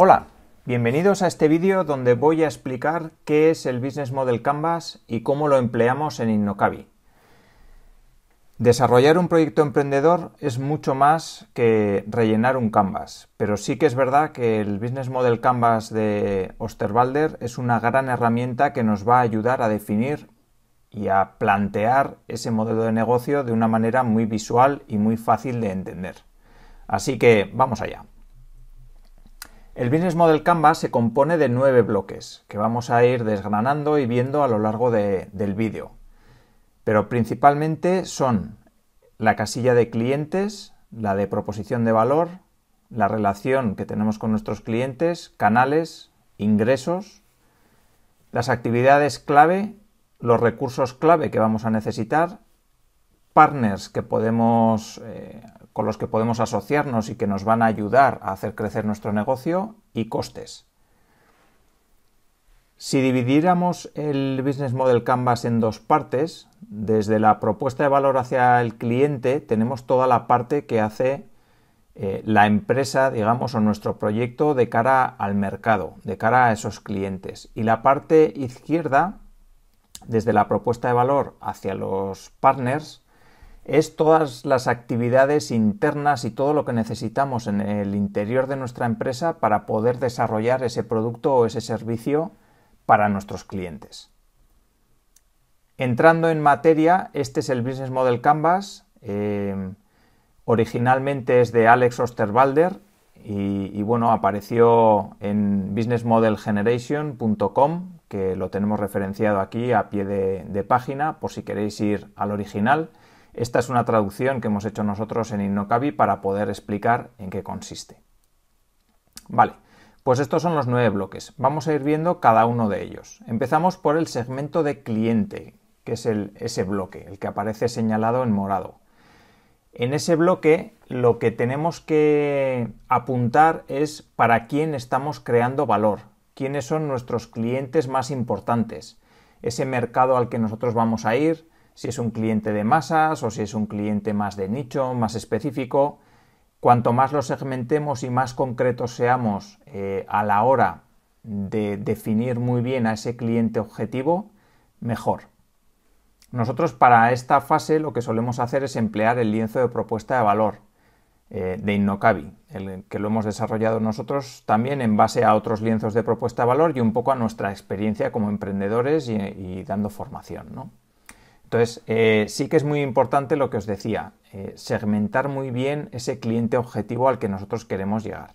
Hola, bienvenidos a este vídeo donde voy a explicar qué es el Business Model Canvas y cómo lo empleamos en Innocabi. Desarrollar un proyecto emprendedor es mucho más que rellenar un canvas, pero sí que es verdad que el Business Model Canvas de Osterwalder es una gran herramienta que nos va a ayudar a definir y a plantear ese modelo de negocio de una manera muy visual y muy fácil de entender. Así que vamos allá. El Business Model Canvas se compone de nueve bloques que vamos a ir desgranando y viendo a lo largo del vídeo. Pero principalmente son la casilla de clientes, la de proposición de valor, la relación que tenemos con nuestros clientes, canales, ingresos, las actividades clave, los recursos clave que vamos a necesitar partners que podemos, eh, con los que podemos asociarnos y que nos van a ayudar a hacer crecer nuestro negocio y costes. Si dividiéramos el Business Model Canvas en dos partes, desde la propuesta de valor hacia el cliente tenemos toda la parte que hace eh, la empresa, digamos, o nuestro proyecto de cara al mercado, de cara a esos clientes. Y la parte izquierda, desde la propuesta de valor hacia los partners, es todas las actividades internas y todo lo que necesitamos en el interior de nuestra empresa para poder desarrollar ese producto o ese servicio para nuestros clientes. Entrando en materia, este es el Business Model Canvas. Em, originalmente es de Alex Osterwalder y, bueno, apareció en businessmodelgeneration.com, que lo tenemos referenciado aquí a pie de página por si queréis ir al original. Esta es una traducción que hemos hecho nosotros en Innocabi para poder explicar en qué consiste. Vale, pues estos son los nueve bloques. Vamos a ir viendo cada uno de ellos. Empezamos por el segmento de cliente, que es ese bloque, el que aparece señalado en morado. En ese bloque lo que tenemos que apuntar es para quién estamos creando valor, quiénes son nuestros clientes más importantes, ese mercado al que nosotros vamos a ir, si es un cliente de masas o si es un cliente más de nicho, más específico. Cuanto más lo segmentemos y más concretos seamos eh, a la hora de definir muy bien a ese cliente objetivo, mejor. Nosotros para esta fase lo que solemos hacer es emplear el lienzo de propuesta de valor eh, de Innocabi, el que lo hemos desarrollado nosotros también en base a otros lienzos de propuesta de valor y un poco a nuestra experiencia como emprendedores y, y dando formación. ¿no? Entonces, eh, sí que es muy importante lo que os decía, eh, segmentar muy bien ese cliente objetivo al que nosotros queremos llegar.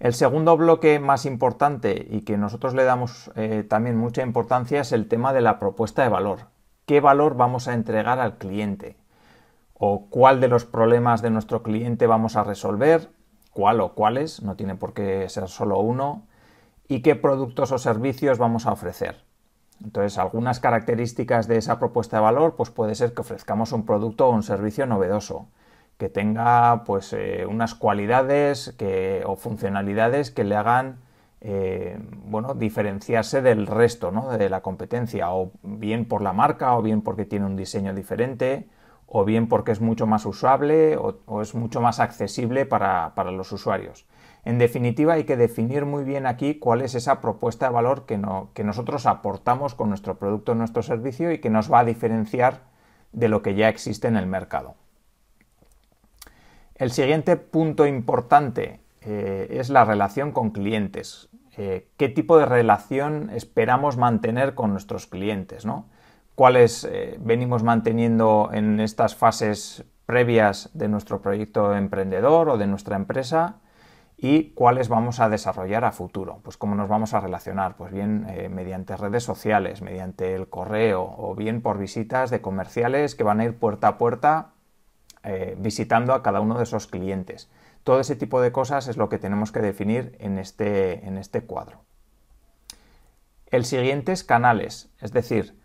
El segundo bloque más importante y que nosotros le damos eh, también mucha importancia es el tema de la propuesta de valor. ¿Qué valor vamos a entregar al cliente? ¿O cuál de los problemas de nuestro cliente vamos a resolver? ¿Cuál o cuáles? No tiene por qué ser solo uno. ¿Y qué productos o servicios vamos a ofrecer? Entonces, algunas características de esa propuesta de valor, pues puede ser que ofrezcamos un producto o un servicio novedoso, que tenga pues, eh, unas cualidades o funcionalidades que le hagan eh, bueno, diferenciarse del resto ¿no? de la competencia, o bien por la marca, o bien porque tiene un diseño diferente, o bien porque es mucho más usable o, es mucho más accesible para los usuarios. En definitiva, hay que definir muy bien aquí cuál es esa propuesta de valor que, nosotros aportamos con nuestro producto o nuestro servicio y que nos va a diferenciar de lo que ya existe en el mercado. El siguiente punto importante eh, es la relación con clientes. Eh, ¿Qué tipo de relación esperamos mantener con nuestros clientes? ¿Cuáles eh, venimos manteniendo en estas fases previas de nuestro proyecto emprendedor o de nuestra empresa? y cuáles vamos a desarrollar a futuro. Pues cómo nos vamos a relacionar, pues bien eh, mediante redes sociales, mediante el correo o bien por visitas de comerciales que van a ir puerta a puerta eh, visitando a cada uno de esos clientes. Todo ese tipo de cosas es lo que tenemos que definir en este, en este cuadro. El siguiente es canales, es decir,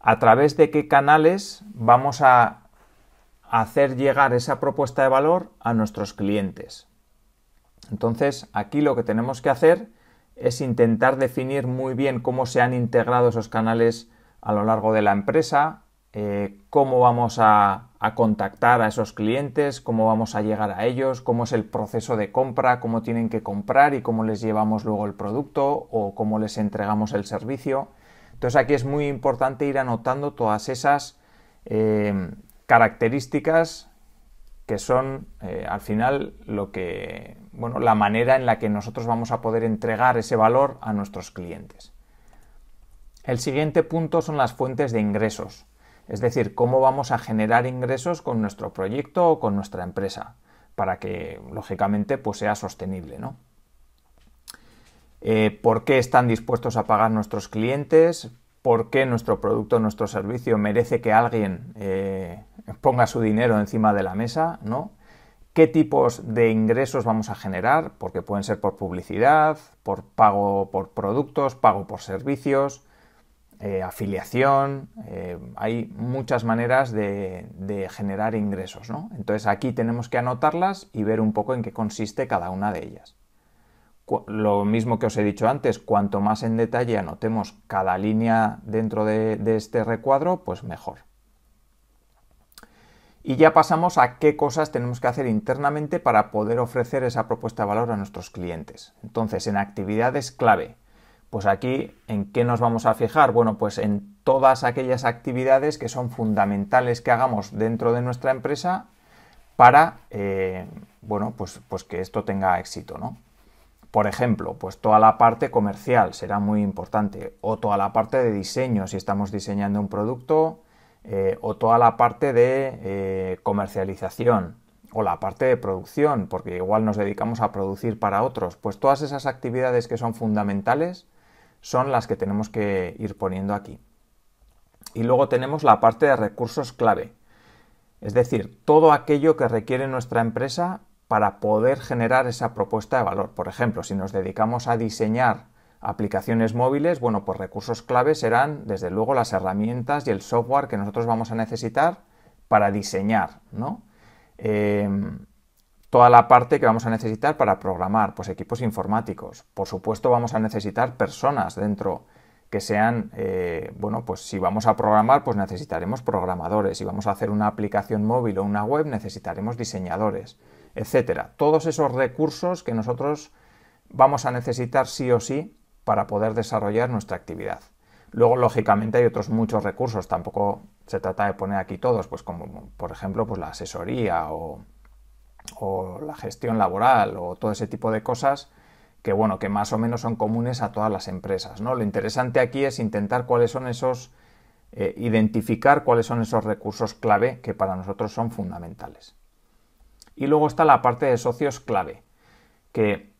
a través de qué canales vamos a hacer llegar esa propuesta de valor a nuestros clientes. Entonces, aquí lo que tenemos que hacer es intentar definir muy bien cómo se han integrado esos canales a lo largo de la empresa, eh, cómo vamos a, contactar a esos clientes, cómo vamos a llegar a ellos, cómo es el proceso de compra, cómo tienen que comprar y cómo les llevamos luego el producto o cómo les entregamos el servicio. Entonces aquí es muy importante ir anotando todas esas eh, características que son eh, al final lo que bueno, la manera en la que nosotros vamos a poder entregar ese valor a nuestros clientes. El siguiente punto son las fuentes de ingresos, es decir, cómo vamos a generar ingresos con nuestro proyecto o con nuestra empresa, para que lógicamente pues, sea sostenible. ¿no? Eh, ¿Por qué están dispuestos a pagar nuestros clientes? ¿Por qué nuestro producto, nuestro servicio merece que alguien eh, ponga su dinero encima de la mesa? ¿no? qué tipos de ingresos vamos a generar, porque pueden ser por publicidad, por pago por productos, pago por servicios, eh, afiliación, eh, hay muchas maneras de, generar ingresos, ¿no? Entonces aquí tenemos que anotarlas y ver un poco en qué consiste cada una de ellas. Lo mismo que os he dicho antes, cuanto más en detalle anotemos cada línea dentro de este recuadro, pues mejor. Y ya pasamos a qué cosas tenemos que hacer internamente para poder ofrecer esa propuesta de valor a nuestros clientes. Entonces, en actividades clave, pues aquí, ¿en qué nos vamos a fijar? Bueno, pues en todas aquellas actividades que son fundamentales que hagamos dentro de nuestra empresa para, eh, bueno, pues, pues que esto tenga éxito, ¿no? Por ejemplo, pues toda la parte comercial será muy importante, o toda la parte de diseño, si estamos diseñando un producto, eh, o toda la parte de eh, comercialización o la parte de producción, porque igual nos dedicamos a producir para otros, pues todas esas actividades que son fundamentales son las que tenemos que ir poniendo aquí. Y luego tenemos la parte de recursos clave, es decir, todo aquello que requiere nuestra empresa para poder generar esa propuesta de valor. Por ejemplo, si nos dedicamos a diseñar Aplicaciones móviles, bueno, pues recursos clave serán desde luego las herramientas y el software que nosotros vamos a necesitar para diseñar, ¿no? Em, toda la parte que vamos a necesitar para programar, pues equipos informáticos. Por supuesto vamos a necesitar personas dentro que sean, eh, bueno, pues si vamos a programar, pues necesitaremos programadores. Si vamos a hacer una aplicación móvil o una web, necesitaremos diseñadores, etcétera. Todos esos recursos que nosotros vamos a necesitar sí o sí para poder desarrollar nuestra actividad. Luego, lógicamente, hay otros muchos recursos, tampoco se trata de poner aquí todos, pues como por ejemplo pues la asesoría o, la gestión laboral o todo ese tipo de cosas que bueno, que más o menos son comunes a todas las empresas. ¿no? Lo interesante aquí es intentar cuáles son esos, eh, identificar cuáles son esos recursos clave que para nosotros son fundamentales. Y luego está la parte de socios clave, que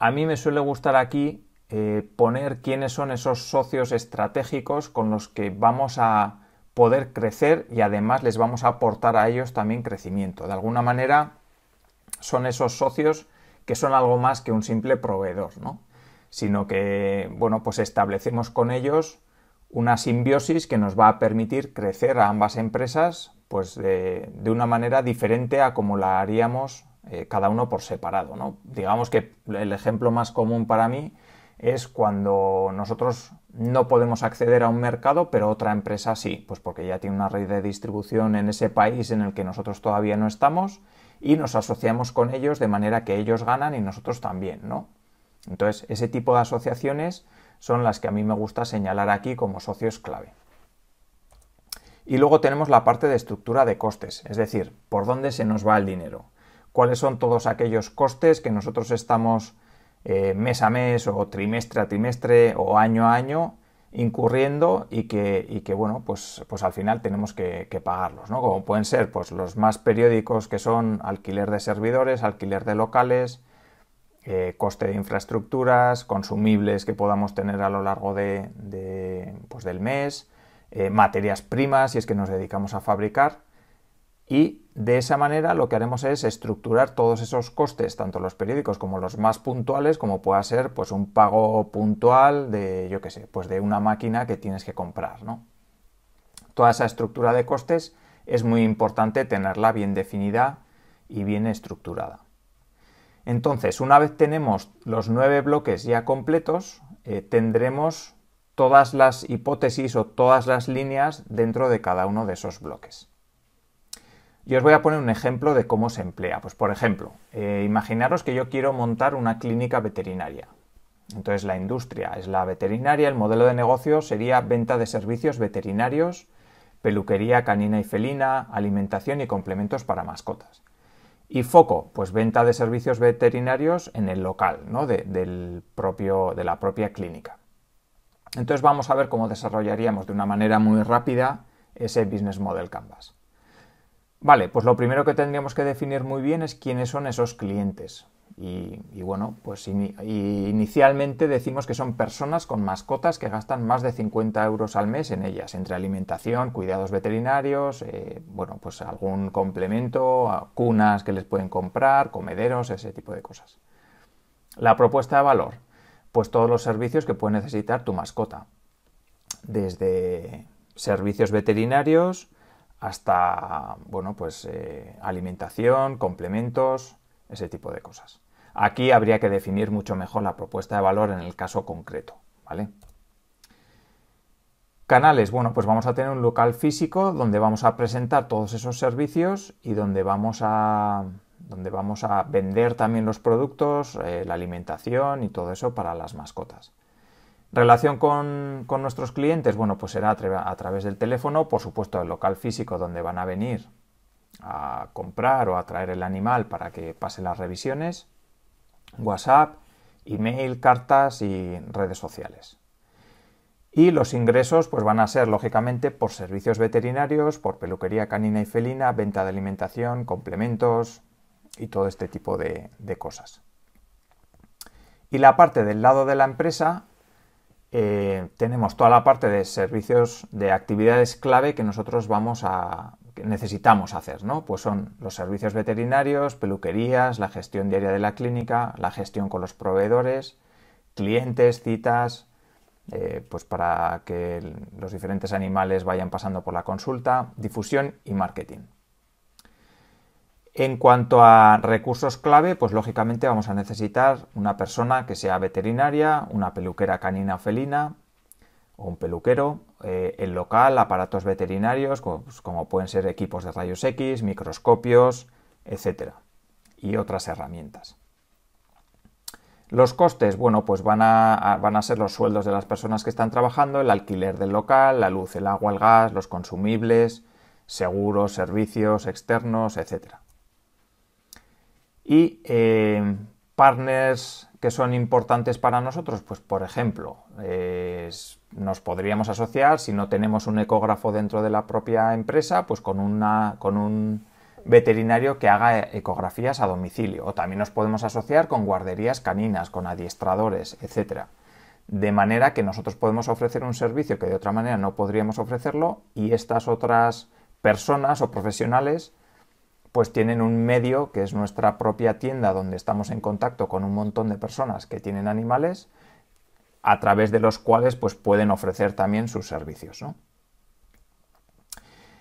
a mí me suele gustar aquí eh, poner quiénes son esos socios estratégicos con los que vamos a poder crecer y además les vamos a aportar a ellos también crecimiento. De alguna manera son esos socios que son algo más que un simple proveedor, sino que bueno, pues establecemos con ellos una simbiosis que nos va a permitir crecer a ambas empresas pues de, una manera diferente a como la haríamos eh, cada uno por separado. Digamos que el ejemplo más común para mí es cuando nosotros no podemos acceder a un mercado, pero otra empresa sí, pues porque ya tiene una red de distribución en ese país en el que nosotros todavía no estamos y nos asociamos con ellos de manera que ellos ganan y nosotros también, ¿no? Entonces, ese tipo de asociaciones son las que a mí me gusta señalar aquí como socios clave. Y luego tenemos la parte de estructura de costes, es decir, por dónde se nos va el dinero, cuáles son todos aquellos costes que nosotros estamos eh, mes a mes o trimestre a trimestre o año a año incurriendo y que, que bueno, pues, pues al final tenemos que, pagarlos, ¿no? Como pueden ser pues, los más periódicos que son alquiler de servidores, alquiler de locales, eh, coste de infraestructuras, consumibles que podamos tener a lo largo de, pues, del mes, eh, materias primas si es que nos dedicamos a fabricar y de esa manera lo que haremos es estructurar todos esos costes, tanto los periódicos como los más puntuales, como pueda ser pues un pago puntual de, yo qué sé, pues de una máquina que tienes que comprar, ¿no? Toda esa estructura de costes es muy importante tenerla bien definida y bien estructurada. Entonces, una vez tenemos los nueve bloques ya completos, eh, tendremos todas las hipótesis o todas las líneas dentro de cada uno de esos bloques. Y os voy a poner un ejemplo de cómo se emplea. Pues por ejemplo, eh, imaginaros que yo quiero montar una clínica veterinaria. Entonces la industria es la veterinaria, el modelo de negocio sería venta de servicios veterinarios, peluquería canina y felina, alimentación y complementos para mascotas. Y foco, pues venta de servicios veterinarios en el local, ¿no? De, del propio, de la propia clínica. Entonces vamos a ver cómo desarrollaríamos de una manera muy rápida ese Business Model Canvas. Vale, pues lo primero que tendríamos que definir muy bien es quiénes son esos clientes. Y, bueno, pues inicialmente decimos que son personas con mascotas que gastan más de 50 euros al mes en ellas, entre alimentación, cuidados veterinarios, eh, bueno, pues algún complemento, cunas que les pueden comprar, comederos, ese tipo de cosas. La propuesta de valor, pues todos los servicios que puede necesitar tu mascota, desde servicios veterinarios, hasta bueno, pues, eh, alimentación, complementos, ese tipo de cosas. Aquí habría que definir mucho mejor la propuesta de valor en el caso concreto, ¿vale? Canales, bueno, pues vamos a tener un local físico donde vamos a presentar todos esos servicios y donde vamos a, donde vamos a vender también los productos, eh, la alimentación y todo eso para las mascotas. Relación con, nuestros clientes, bueno, pues será a, través del teléfono, por supuesto el local físico donde van a venir a comprar o a traer el animal para que pase las revisiones, WhatsApp, email, cartas y redes sociales. Y los ingresos pues van a ser lógicamente por servicios veterinarios, por peluquería canina y felina, venta de alimentación, complementos y todo este tipo de cosas. Y la parte del lado de la empresa eh, tenemos toda la parte de servicios, de actividades clave que nosotros vamos a necesitamos hacer, ¿no? Pues son los servicios veterinarios, peluquerías, la gestión diaria de la clínica, la gestión con los proveedores, clientes, citas, eh, pues para que los diferentes animales vayan pasando por la consulta, difusión y marketing. En cuanto a recursos clave, pues lógicamente vamos a necesitar una persona que sea veterinaria, una peluquera canina o felina, o un peluquero, eh, el local, aparatos veterinarios, pues, como pueden ser equipos de rayos X, microscopios, etc. Y otras herramientas. Los costes, bueno, pues van a, van a ser los sueldos de las personas que están trabajando, el alquiler del local, la luz, el agua, el gas, los consumibles, seguros, servicios externos, etcétera y eh, partners que son importantes para nosotros, pues por ejemplo, nos podríamos asociar, si no tenemos un ecógrafo dentro de la propia empresa, pues con, una, con un veterinario que haga ecografías a domicilio. O también nos podemos asociar con guarderías caninas, con adiestradores, etc. De manera que nosotros podemos ofrecer un servicio que de otra manera no podríamos ofrecerlo y estas otras personas o profesionales pues tienen un medio que es nuestra propia tienda donde estamos en contacto con un montón de personas que tienen animales a través de los cuales pues pueden ofrecer también sus servicios.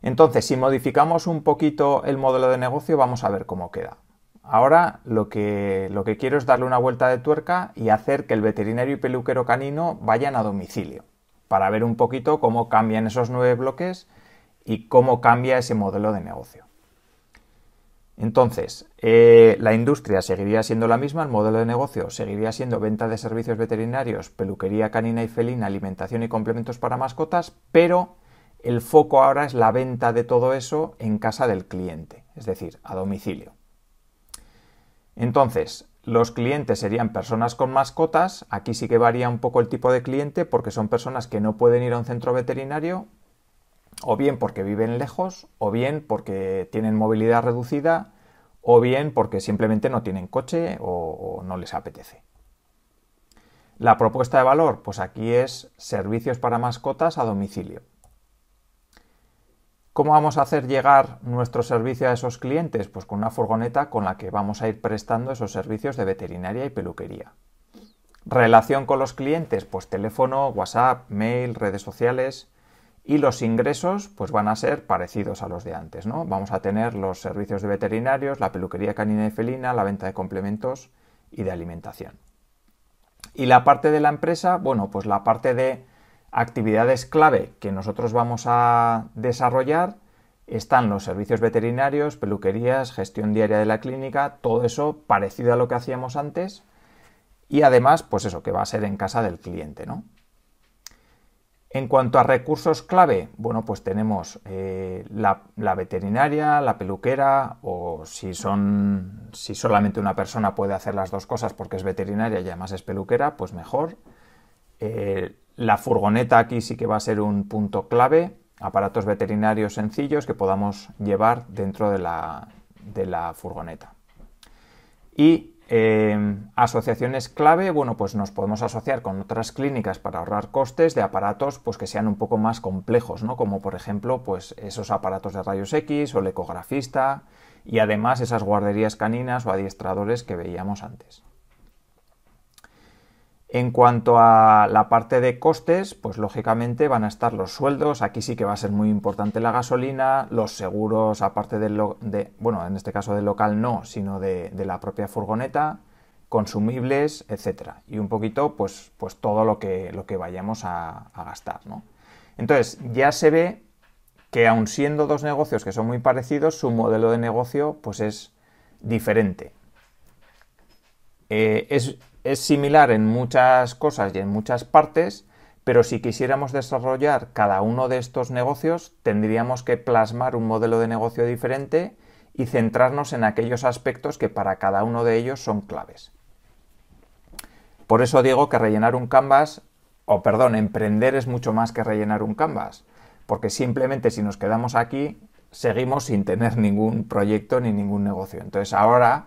Entonces, si modificamos un poquito el modelo de negocio, vamos a ver cómo queda. Ahora lo que, lo que quiero es darle una vuelta de tuerca y hacer que el veterinario y peluquero canino vayan a domicilio, para ver un poquito cómo cambian esos nueve bloques y cómo cambia ese modelo de negocio. Entonces, eh, la industria seguiría siendo la misma, el modelo de negocio seguiría siendo venta de servicios veterinarios, peluquería canina y felina, alimentación y complementos para mascotas, pero el foco ahora es la venta de todo eso en casa del cliente, es decir, a domicilio. Entonces, los clientes serían personas con mascotas, aquí sí que varía un poco el tipo de cliente porque son personas que no pueden ir a un centro veterinario o bien porque viven lejos, o bien porque tienen movilidad reducida, o bien porque simplemente no tienen coche o, no les apetece. La propuesta de valor, pues aquí es servicios para mascotas a domicilio. ¿Cómo vamos a hacer llegar nuestro servicio a esos clientes? Pues con una furgoneta con la que vamos a ir prestando esos servicios de veterinaria y peluquería. Relación con los clientes, pues teléfono, WhatsApp, mail, redes sociales y los ingresos pues van a ser parecidos a los de antes, ¿no? Vamos a tener los servicios de veterinarios, la peluquería canina y felina, la venta de complementos y de alimentación. Y la parte de la empresa, bueno, pues la parte de actividades clave que nosotros vamos a desarrollar están los servicios veterinarios, peluquerías, gestión diaria de la clínica, todo eso parecido a lo que hacíamos antes y además, pues eso, que va a ser en casa del cliente, ¿no? En cuanto a recursos clave, bueno, pues tenemos eh, la, veterinaria, la peluquera, o si son. si solamente una persona puede hacer las dos cosas porque es veterinaria y además es peluquera, pues mejor. Eh, la furgoneta aquí sí que va a ser un punto clave. Aparatos veterinarios sencillos que podamos llevar dentro de la, de la furgoneta. Y Em, asociaciones clave, bueno, pues nos podemos asociar con otras clínicas para ahorrar costes de aparatos pues, que sean un poco más complejos, ¿no? Como por ejemplo, pues esos aparatos de rayos X o el ecografista y además esas guarderías caninas o adiestradores que veíamos antes. En cuanto a la parte de costes, pues lógicamente van a estar los sueldos, aquí sí que va a ser muy importante la gasolina, los seguros, aparte lo de, bueno, en este caso del local no, sino de, la propia furgoneta, consumibles, etcétera, y un poquito, pues, pues todo lo que, lo que vayamos a, gastar, ¿no? Entonces, ya se ve que aun siendo dos negocios que son muy parecidos, su modelo de negocio, pues es diferente. Eh, es es similar en muchas cosas y en muchas partes, pero si quisiéramos desarrollar cada uno de estos negocios, tendríamos que plasmar un modelo de negocio diferente y centrarnos en aquellos aspectos que para cada uno de ellos son claves. Por eso digo que rellenar un canvas, o perdón, emprender es mucho más que rellenar un canvas, porque simplemente si nos quedamos aquí, seguimos sin tener ningún proyecto ni ningún negocio. Entonces ahora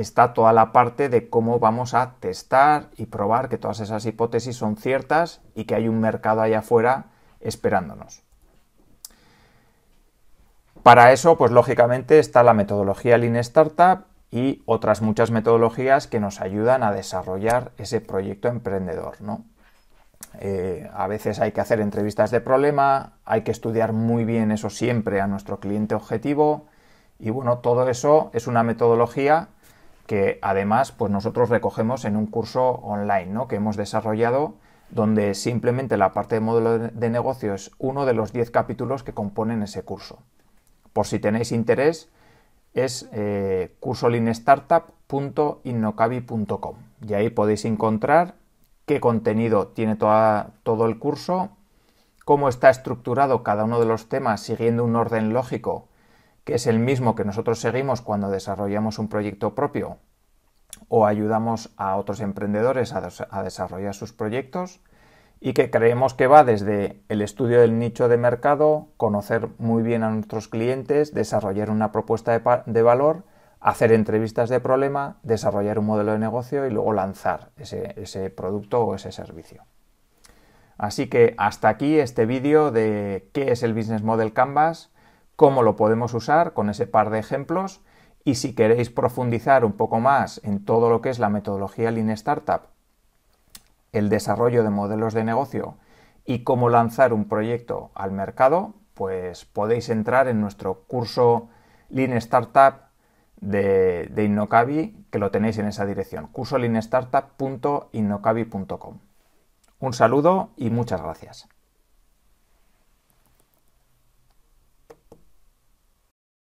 está toda la parte de cómo vamos a testar y probar que todas esas hipótesis son ciertas y que hay un mercado allá afuera esperándonos. Para eso, pues lógicamente está la metodología Lean Startup y otras muchas metodologías que nos ayudan a desarrollar ese proyecto emprendedor. Eh, a veces hay que hacer entrevistas de problema, hay que estudiar muy bien eso siempre a nuestro cliente objetivo y bueno, todo eso es una metodología que además pues nosotros recogemos en un curso online ¿no? que hemos desarrollado donde simplemente la parte de modelo de negocio es uno de los 10 capítulos que componen ese curso. Por si tenéis interés, es eh, y ahí podéis encontrar qué contenido tiene toda, todo el curso, cómo está estructurado cada uno de los temas siguiendo un orden lógico que es el mismo que nosotros seguimos cuando desarrollamos un proyecto propio o ayudamos a otros emprendedores a, desarrollar sus proyectos y que creemos que va desde el estudio del nicho de mercado, conocer muy bien a nuestros clientes, desarrollar una propuesta de, valor, hacer entrevistas de problema, desarrollar un modelo de negocio y luego lanzar ese, ese producto o ese servicio. Así que hasta aquí este vídeo de qué es el Business Model Canvas cómo lo podemos usar con ese par de ejemplos y si queréis profundizar un poco más en todo lo que es la metodología Lean Startup, el desarrollo de modelos de negocio y cómo lanzar un proyecto al mercado, pues podéis entrar en nuestro curso Lean Startup de, de Innocabi, que lo tenéis en esa dirección, cursolinestartup.innocabi.com. Un saludo y muchas gracias.